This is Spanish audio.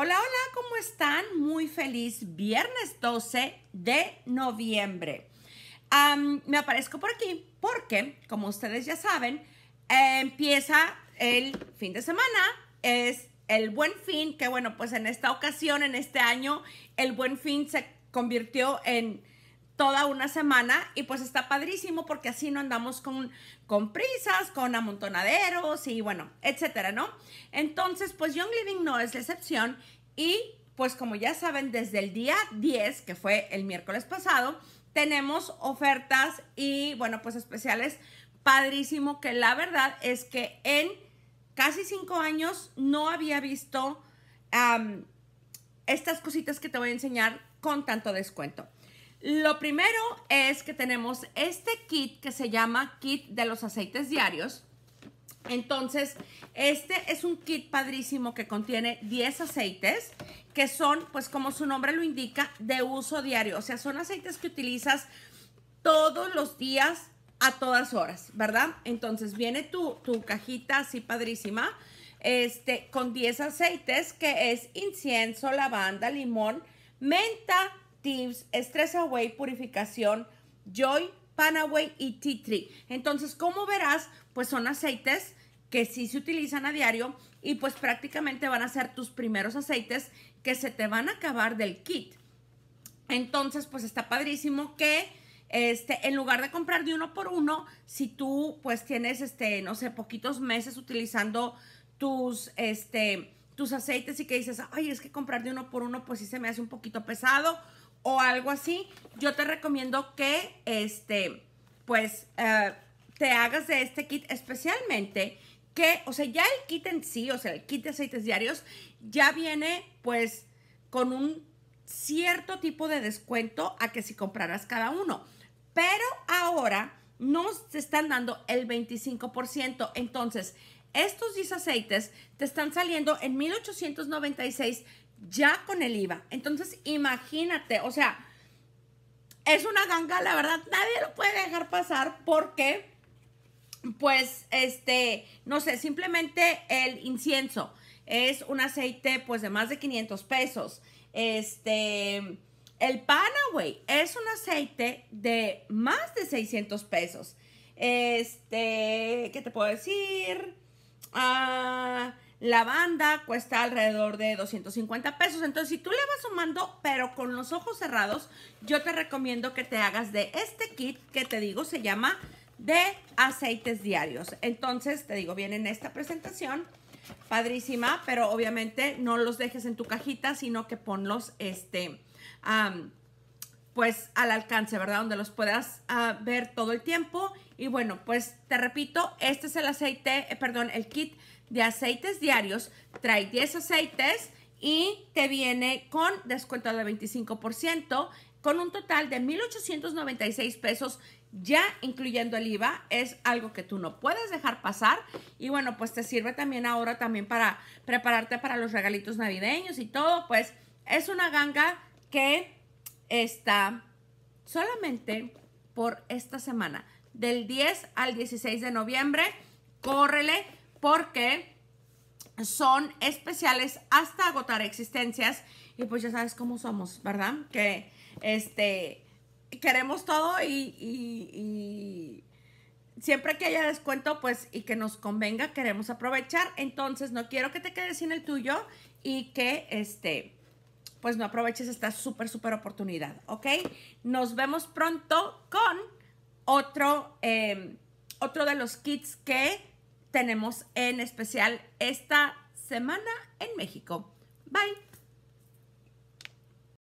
Hola, hola, ¿cómo están? Muy feliz viernes 12 de noviembre. me aparezco por aquí porque, como ustedes ya saben, empieza el fin de semana, es el buen fin, que bueno, pues en esta ocasión, en este año, el buen fin se convirtió en toda una semana y pues está padrísimo porque así no andamos con, con prisas, con amontonaderos y bueno, etcétera, ¿no? Entonces, pues Young Living no es la excepción y pues como ya saben, desde el día 10, que fue el miércoles pasado, tenemos ofertas y bueno, pues especiales padrísimo que la verdad es que en casi cinco años no había visto estas cositas que te voy a enseñar con tanto descuento. Lo primero es que tenemos este kit que se llama kit de los aceites diarios. Entonces, este es un kit padrísimo que contiene 10 aceites que son, pues como su nombre lo indica, de uso diario. O sea, son aceites que utilizas todos los días a todas horas, ¿verdad? Entonces viene tu, tu cajita así padrísima, este, con 10 aceites que es incienso, lavanda, limón, menta, Stress Away, Purificación, Joy, Panaway y Tea Tree. Entonces, como verás, pues son aceites que sí se utilizan a diario y pues prácticamente van a ser tus primeros aceites que se te van a acabar del kit. Entonces, pues está padrísimo que este, en lugar de comprar de uno por uno, si tú pues tienes, este, no sé, poquitos meses utilizando tus, este, tus aceites y que dices, ay, es que comprar de uno por uno, pues sí se me hace un poquito pesado o algo así, yo te recomiendo que, este, pues, eh, te hagas de este kit especialmente que, o sea, ya el kit en sí, o sea, el kit de aceites diarios, ya viene, pues, con un cierto tipo de descuento a que si compraras cada uno. Pero ahora no te están dando el 25%. Entonces, estos 10 aceites te están saliendo en 1896 ya con el IVA. Entonces, imagínate, o sea, es una ganga, la verdad, nadie lo puede dejar pasar porque, pues, este, no sé, simplemente el incienso es un aceite, pues, de más de 500 pesos. Este, el Panaway es un aceite de más de 600 pesos. Este, ¿qué te puedo decir? Ah... La banda cuesta alrededor de 250 pesos. Entonces, si tú le vas sumando, pero con los ojos cerrados, yo te recomiendo que te hagas de este kit que te digo se llama de aceites diarios. Entonces, te digo, viene en esta presentación, padrísima, pero obviamente no los dejes en tu cajita, sino que ponlos, este, pues al alcance, ¿verdad? Donde los puedas ah, ver todo el tiempo. Y bueno, pues te repito, este es el aceite, eh, perdón, el kit de aceites diarios, trae 10 aceites y te viene con descuento de 25%, con un total de 1,896 pesos, ya incluyendo el IVA. Es algo que tú no puedes dejar pasar. Y bueno, pues te sirve también ahora también para prepararte para los regalitos navideños y todo. Pues es una ganga que está solamente por esta semana, del 10 al 16 de noviembre. Córrele porque son especiales hasta agotar existencias y pues ya sabes cómo somos, ¿verdad? Que este queremos todo y, siempre que haya descuento, pues y que nos convenga, queremos aprovechar. Entonces no quiero que te quedes sin el tuyo y que este pues no aproveches esta súper, súper oportunidad, ¿ok? Nos vemos pronto con otro, em, otro de los kits que tenemos en especial esta semana en México. Bye.